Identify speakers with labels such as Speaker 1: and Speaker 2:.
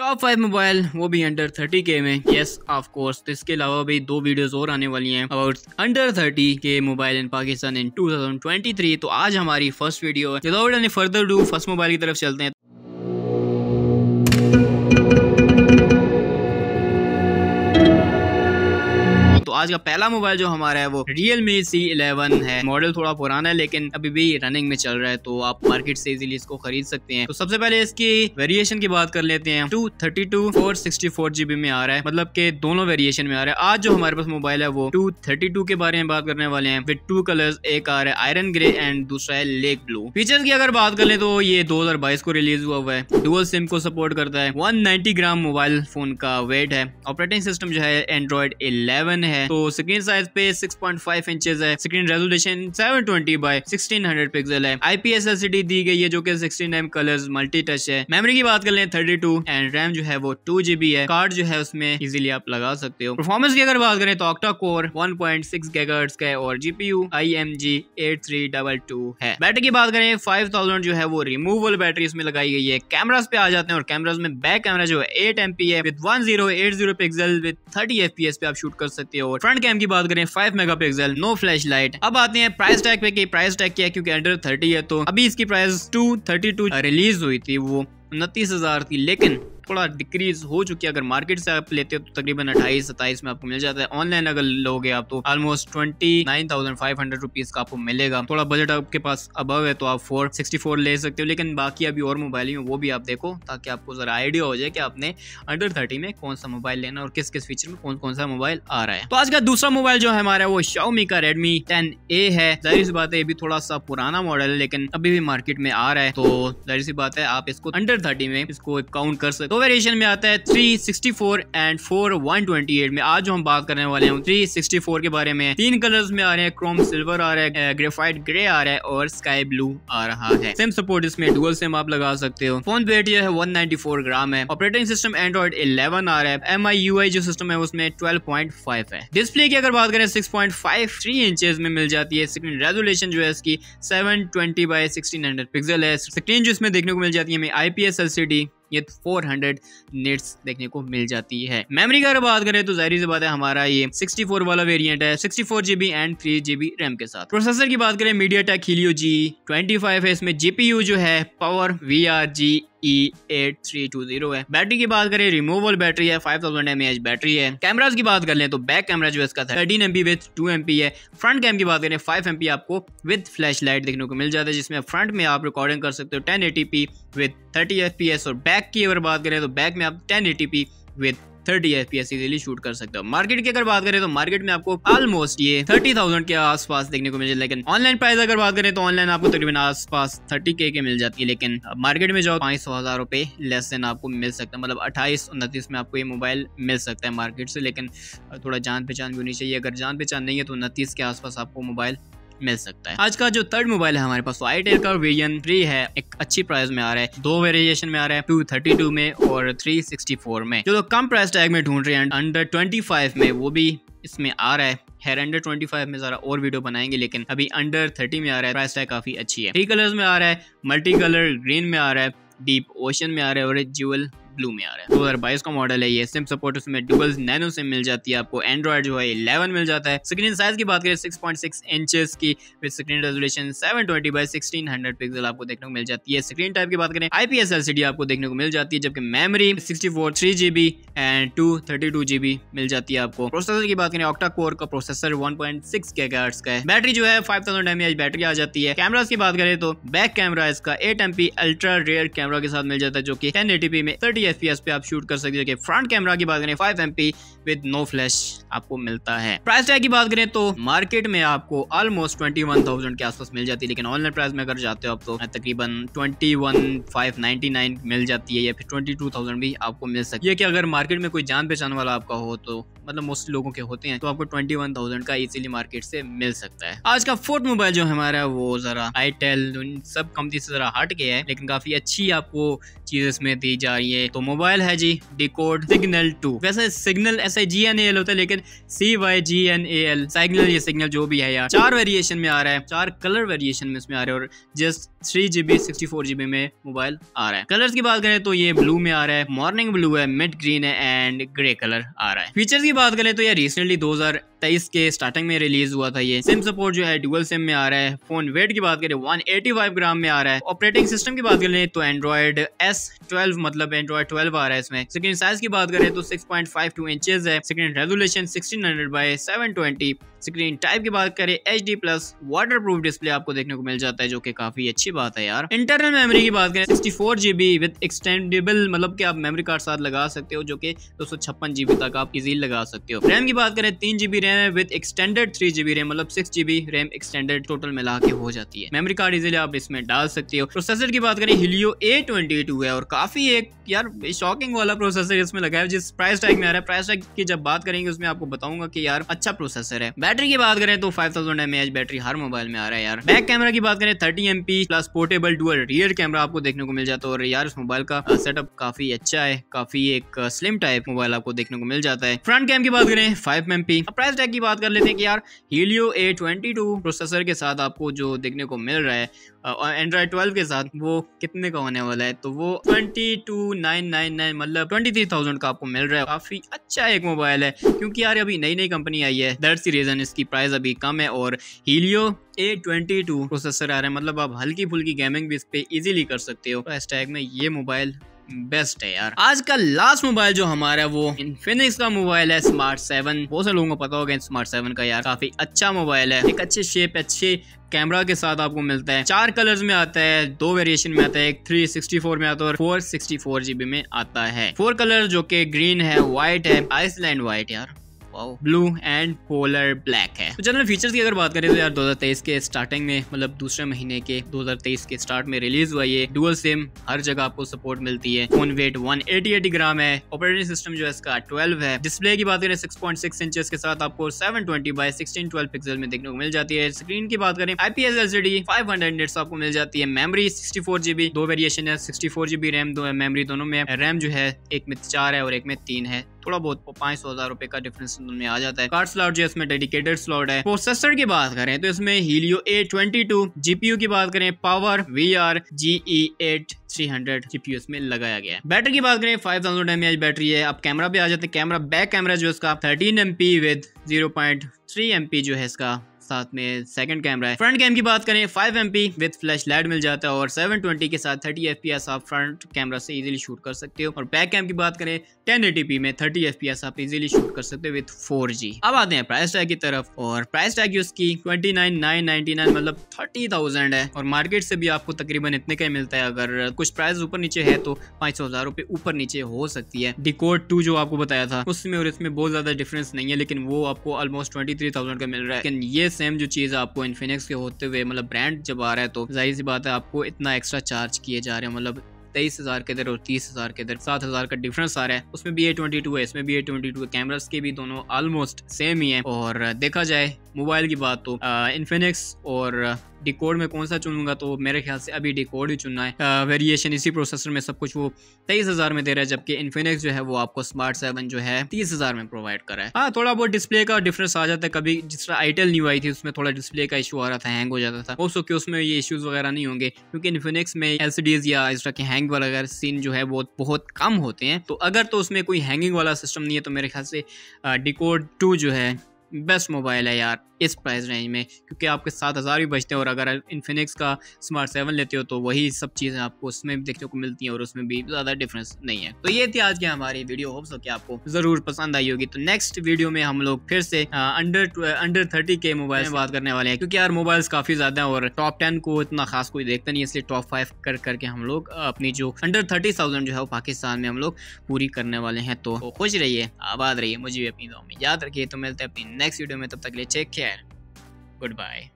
Speaker 1: Top five mobile वो भी under thirty के में यस ऑफ कोर्स इसके अलावा भी दो वीडियोस और आने वाली हैं अबाउट अंडर थर्टी के मोबाइल इन पाकिस्तान इन 2023 तो आज हमारी first video without any further do first mobile की तरफ चलते हैं आज का पहला मोबाइल जो हमारा है वो रियल मी सी इलेवन है मॉडल थोड़ा पुराना है लेकिन अभी भी रनिंग में चल रहा है तो आप मार्केट से इजीली इसको खरीद सकते हैं तो सबसे पहले इसकी वेरिएशन की बात कर लेते हैं to thirty to four sixty four GB में आ रहा है मतलब के दोनों वेरिएशन में आ रहा है आज जो हमारे पास मोबाइल है वो टू थर्टी टू के बारे में बात करने वाले हैं विद टू कलर्स एक आ रहा है आयरन ग्रे एंड दूसरा है लेक ब्लू फीचर्स की अगर बात कर ले तो ये दो हजार बाईस को रिलीज हुआ हुआ है डुअल सिम को सपोर्ट करता है वन नाइनटी ग्राम मोबाइल फोन का वेट है ऑपरेटिंग सिस्टम जो है एंड्रॉइड इलेवन है तो स्क्रीन साइज पे 6.5 इंचेस है स्क्रीन रेजोल्यूशन 720 बाय 1600 पिक्सल है आईपीएस एलसीडी दी गई है जो कि 16 एम कलर्स मल्टी टच है मेमोरी की बात कर लें 32 एंड रैम जो है वो 2GB है कार्ड जो है उसमें इजिली आप लगा सकते हो परफॉर्मेंस की अगर बात करें तो ऑक्टा कोर 1.6 GHz का है और जीपीयू डबल टू है बैटरी की बात करें थाउजेंड जो है वो रिमूवल बैटरी इसमें लगाई गई है कैमरास पे आ जाते हैं और कैमरास में बैक कैमरा जो है एट एम पी है with one zero eight zero pixel with P S पे आप शूट कर सकते हो और फ्रंट कैम की बात करें five mega pixel no flash light अब आते हैं प्राइस टैग पे प्राइस टैग क्या है क्योंकि अंडर थर्टी है तो अभी इसकी price two thirty two release हुई थी वो उनतीस हजार थी लेकिन थोड़ा डिक्रीज हो चुकी है अगर मार्केट से आप लेते हो तो तकरीबन अट्ठाईस सत्ताईस में आपको मिल जाता है ऑनलाइन अगर लोगे आप तो almost twenty nine thousand five hundred rupees का आपको मिलेगा थोड़ा बजट आपके पास अबव है तो आप फोर सिक्सटी फोर ले सकते हो लेकिन बाकी अभी और मोबाइल में वो भी आप देखो ताकि आपको जरा आइडिया हो जाए कि आपने अंडर थर्टी में कौन सा मोबाइल लेना और किस किस फीचर में कौन कौन सा मोबाइल आ रहा है तो आज का दूसरा मोबाइल जो है हमारा वो शाउमी का रेडमी टेन ए है जाहिर सी बात है ये भी थोड़ा सा पुराना मॉडल है लेकिन अभी भी मार्केट में आ रहा है तो जाहिर सी बात है आप इसको अंडर थर्टी में इसको काउंट कर सकते हो वेरिएशन में आता है 364 एंड 4128 में आज जो हम बात करने वाले हैं 364 के बारे में तीन कलर्स में आ रहे हैं क्रोम सिल्वर आ रहा है ग्रेफाइट ग्रे आ रहा है और स्काई ब्लू आ रहा है सिम सपोर्ट इसमें डुअल सिम आप लगा सकते हो फोन वेट यह है 194 ग्राम है ऑपरेटिंग सिस्टम एंड्रॉइड इलेवन आ रहा है एम आई जो सिस्टम है उसमें ट्वेल्व है डिस्प्ले की अगर बात करें सिक्स पॉइंट फाइव में मिल जाती है स्क्रीन रेजोलेशन जो है इसकी seven twenty by sixteen pixel है स्क्रीन जो इसमें देखने को मिल जाती है हमें आईपीएस एलसीडी ये 400 तो निट्स देखने को मिल जाती है मेमोरी की अगर बात करें तो जहरी सी बात है हमारा ये 64 वाला वेरिएंट है 64 जीबी एंड 3 जीबी रैम के साथ प्रोसेसर की बात करें MediaTek Helio G twenty है इसमें जीपीयू जो है power V R G E eight three two zero है बैटरी की बात करें रिमूवल बैटरी है five thousand M H battery है कैमराज की बात कर लें तो बैक कैमरा जो इसका thirteen M P with two M P है फ्रंट कैम की बात करें फाइव एम पी आपको विद फ्लैश लाइट देखने को मिल जाता है जिसमें फ्रंट में आप रिकॉर्डिंग कर सकते हो ten eighty P with thirty F P S और बैक की अगर बात करें तो बैक में आप ten eighty P with thirty F P easily shoot कर सकते हो मार्केट की अगर बात करें तो मार्केट में आपको ऑलमोस्ट ये थर्टी थाउजेंड के आसपास देखने को मिल जाए लेकिन ऑनलाइन प्राइस अगर बात करें तो ऑनलाइन आपको तकरीबन पास थर्टी के के मिल जाती है लेकिन मार्केट में जाओ पाँच सौ हजार रुपए लेस देन आपको मिल सकता है मतलब अट्ठाईस उनतीस में आपको ये मोबाइल मिल सकता है मार्केट से लेकिन थोड़ा जान पहचान भी होनी चाहिए अगर जान पहचान नहीं है तो उनतीस के आसपास आपको मोबाइल मिल सकता है आज का जो थर्ड मोबाइल है हमारे पास आई का वेरियन थ्री है एक अच्छी प्राइस में आ रहा है दो वेरिएशन में आ रहा है टू थर्टी टू में और थ्री सिक्सटी फोर में जो लोग कम प्राइस टैग में ढूंढ रहे हैं अंडर ट्वेंटी फाइव में वो भी इसमें आ रहा है हेर अंडर 25 में जरा और वीडियो बनाएंगे लेकिन अभी अंडर 30 में आ रहा है प्राइस टैग काफी अच्छी है थ्री कलर्स में आ रहा है मल्टी कलर ग्रीन में आ रहा है डीप ओशन में आ रहा है और ज्वेल ब्लू में आ रहा है दो तो हज़ार बाईस का मॉडल है ये सिम सपोर्ट उसमें डुबल नैनो सिम मिल जाती है आपको एंड्रॉइड जो है इलेवन मिल जाता है स्क्रीन साइज की बात करें सिक्स पॉइंट सिक्स इंच की with screen resolution seven twenty by sixteen hundred pixel आपको देखने को मिल जाती है स्क्रीन टाइप की बात करें आईपीएस एलसीडी आपको देखने को मिल जाती है जबकि memory sixty four three GB and two thirty two GB मिल जाती है आपको प्रोसेसर की बात करें ऑक्टा कोर का प्रोसेसर वन पॉइंट सिक्स के का है बैटरी जो है फाइव थाउजेंड एमएच बैटरी आ जाती है कैमराज की बात करें तो बैक कैमरा इसका eight M ultra rear camera के साथ मिल जाता है जो की टेन में थर्टी एफ पे आप शूट कर सकते हो फ्रंट कैमरा की बात करें five M with no flash आपको मिलता है प्राइस टैग की बात करें तो मार्केट में आपको ऑलमोस्ट ट्वेंटी वन थाउजेंड के आसपास मिल जाती है लेकिन ऑनलाइन प्राइस में अगर जाते हो आप तो तकरीबन twenty one five ninety nine मिल जाती है या फिर ट्वेंटी टू थाउजेंड भी आपको मिल सकती है कि अगर मार्केट में कोई जान पहचान वाला आपका हो तो मतलब मोस्ट लोगों के होते हैं तो आपको ट्वेंटी वन थाउजेंड का इजीली मार्केट से मिल सकता है आज का फोर्थ मोबाइल जो हमारा वो जरा आईटेल सब कंपनी से जरा हट गया है लेकिन काफी अच्छी आपको चीज इसमें दी जा रही है तो मोबाइल है जी डिकोड सिग्नल टू वैसे सिग्नल ऐसे जी एन ए एल होता है लेकिन C Y G N A L signal ये सिग्नल जो भी है यार चार वेरिएशन में आ रहा है चार कलर वेरिएशन में इसमें आ रहा है और just three GB sixty four GB में मोबाइल आ रहा है कलर्स की बात करें तो ये ब्लू में आ रहा है मॉर्निंग ब्लू है मिड ग्रीन है एंड ग्रे कलर आ रहा है फीचर्स की बात करें तो ये रिसेंटली दो हजार तेईस के स्टार्टिंग में रिलीज हुआ था ये सिम सपोर्ट जो है डुअल सिम में आ रहा है फोन वेट की बात करें 185 ग्राम में आ रहा है ऑपरेटिंग सिस्टम की बात करें तो एंड्रॉयड एस ट्वेल्व मतलब एंड्रॉयड ट्वेल्व आ रहा है इसमें स्क्रीन साइज की बात करें तो six point five two inches है screen resolution sixteen hundred by seven twenty screen type की बात करें H D plus water proof display आपको देखने को मिल जाता है जो कि काफी अच्छी बात है यार इंटरनल मेमोरी की बात करें sixty four GB with extendable मतलब कि आप मेमोरी कार्ड साथ लगा सकते हो जो कि दो सौ छप्पन जीबी तक आप इजीली लगा सकते हो रैम की बात करें तीन GB RAM with extended three GB RAM मतलब six GB RAM extended total मिला के हो जाती है मेमोरी कार्ड इजिली आप इसमें डाल सकते हो प्रोसेसर की बात करें हिलियो ए ट्वेंटी टू है और काफी एक यार शॉकिंग वाला प्रोसेसर इसमें लगा है जिस प्राइस टैग में आ रहा है प्राइस टैग की जब बात करेंगे उसमें आपको बताऊंगा कि यार अच्छा प्रोसेसर है बैटरी की बात करें तो फाइव थाउजेंड एम बैटरी हर मोबाइल में आ रहा है यार बैक कैमरा की बात करें thirty M plus portable dual rear camera आपको देखने को मिल जाता है और यार इस मोबाइल का सेटअप uh, काफी अच्छा है काफी एक स्लिम टाइप मोबाइल आपको देखने को मिल जाता है फ्रंट कैम की बात करें five M P price tag की बात कर लेते हैं कि यार Helio A twenty two processor के साथ आपको जो देखने को मिल रहा है एंड्रॉइड uh, ट्वेल्व के साथ वो कितने का होने वाला है तो वो twenty two nine nine nine मतलब ट्वेंटी थ्री थाउजेंड का आपको मिल रहा है काफी अच्छा एक मोबाइल है क्योंकि यार अभी नई नई कंपनी आई है दैट्स रीजन लेकिन इसकी प्राइस अभी कम है और Helio A twenty two processor आ रहा है मतलब आप हल्की फुल्की गेमिंग भी इस पर ईजिली कर सकते हो इस टैग में ये मोबाइल बेस्ट है यार आज का लास्ट मोबाइल जो हमारा है वो इन्फिनिक्स का मोबाइल है स्मार्ट सेवन बहुत से लोगों को पता होगा स्मार्ट सेवन का यार काफी अच्छा मोबाइल है एक अच्छे शेप अच्छे कैमरा के साथ आपको मिलता है चार कलर्स में आता है दो वेरिएशन में आता है एक 364 में आता है और 464 जीबी में आता है फोर कलर जो कि ग्रीन है व्हाइट है आइसलैंड व्हाइट यार ब्लू एंड पोलर ब्लैक है तो जनरल फीचर्स की अगर बात करें तो यार 2023 के स्टार्टिंग में मतलब दूसरे महीने के 2023 के स्टार्ट में रिलीज हुआ ये डुअल सिम हर जगह आपको सपोर्ट मिलती है phone weight one eighty gram है ऑपरेटिंग सिस्टम जो है इसका ट्वेल्व है डिस्प्ले की बात करें सिक्स पॉइंट सिक्स इंचेस के साथ आपको seven twenty by sixteen twelve pixel में देखने को मिल जाती है स्क्रीन की बात करें आईपीएस एलसीडी फाइव हंड्रेड आपको मिल जाती है मेमोरी सिक्सटी फोर जीबी दो वेरिएशन है सिक्सटी फोर जीबी रैम दो मेमोरी दोनों में रैम जो है एक में चार है और एक में तीन है थोड़ा बहुत पाँच सौ हजार रुपए का डिफरेंस पसंद में आ जाता है कार्ड स्लॉट जो इसमें डेडिकेटेड स्लॉट है प्रोसेसर की बात करें तो इसमें Helio A twenty two GPU की बात करें power V R G E eight three hundred GP इसमें लगाया गया है बैटरी की बात करें फाइव थाउजेंड एम बैटरी है अब कैमरा भी आ जाते हैं कैमरा बैक कैमरा जो इसका thirteen M P with zero point three M P जो है इसका साथ में सेकंड कैमरा है फ्रंट कैम की बात करें five M P with flash light मिल जाता है और सेवन ट्वेंटी के साथ थर्टी एफ पी एस आप फ्रंट कैमरा से इजिली शूट कर सकते हो और बैक कैम की बात करें टेन एटी पी में थर्टी एफ पी एस आप इजिली शूट कर सकते हो विद फोर जी अब आते हैं प्राइस टैग की तरफ और प्राइस टैग उसकी twenty nine nine nine ninety मतलब थर्टी थाउजेंड है और मार्केट से भी आपको तकरीबन इतने का ही मिलता है अगर कुछ प्राइस ऊपर नीचे है तो पांच सौ हजार रुपए ऊपर नीचे हो सकती है डिकोड टू जो आपको बताया था उसमें और इसमें बहुत ज्यादा डिफरेंस नहीं है लेकिन वो आपको ऑलमोस्ट ट्वेंटी थ्री थाउजेंड का मिल रहा है लेकिन ये सेम जो चीज़ आपको इन्फिनिक्स के होते हुए मतलब ब्रांड जब आ रहा है तो जाहिर सी बात है आपको इतना एक्स्ट्रा चार्ज किए जा रहे हैं मतलब तेईस हज़ार के इधर और तीस हज़ार के इधर सात हज़ार का डिफरेंस आ रहा है उसमें भी ए ट्वेंटी टू है इसमें भी ए ट्वेंटी टू है कैमराज के भी दोनों ऑलमोस्ट सेम ही है और देखा जाए मोबाइल की बात तो इन्फिनिक्स और डिकोड में कौन सा चुनूंगा तो मेरे ख्याल से अभी डिकोड ही चुनना है वेरिएशन इसी प्रोसेसर में सब कुछ वो तेईस हज़ार में दे रहा है जबकि इन्फिनिक्स जो है वो आपको स्मार्ट सेवन जो है तीस हज़ार में प्रोवाइड कर रहा है हाँ थोड़ा बहुत डिस्प्ले का डिफरेंस आ जाता है कभी जिस तरह आइटल न्यू आई थी उसमें थोड़ा डिस्प्ले का इशू आ रहा था हैंग हो जाता था हो सो कि उसमें ये इश्यूज वगैरह नहीं होंगे क्योंकि इन्फिनिक्स में एल या इस तरह के हैंग वगैरह सीन जो है वो बहुत कम होते हैं तो अगर तो उसमें कोई हैंगिंग वाला सिस्टम नहीं है तो मेरे ख्याल से डिकोड टू जो है बेस्ट मोबाइल है यार इस प्राइस रेंज में क्योंकि आपके सात हज़ार भी बचते हैं और अगर इन्फिनिक्स का स्मार्ट सेवन लेते हो तो वही सब चीज़ें आपको उसमें भी देखने को मिलती हैं और उसमें भी ज़्यादा डिफरेंस नहीं है तो ये थी आज की हमारी वीडियो होप्स कि आपको ज़रूर पसंद आई होगी तो नेक्स्ट वीडियो में हम लोग फिर से अंडर अंडर थर्टी के मोबाइल में बात करने वाले हैं क्योंकि यार मोबाइल्स काफ़ी ज़्यादा और टॉप टेन को इतना खास कोई देखता नहीं इसलिए टॉप फाइव कर करके हम लोग अपनी जो अंडर थर्टी थाउजेंड जो है वो पाकिस्तान में हम लोग पूरी करने वाले हैं तो खुश रहिए आबाद रहिए मुझे भी अपनी दो में याद रखिए तो मिलते हैं अपनी नेक्स्ट वीडियो में तब तक ले चेक किया Goodbye.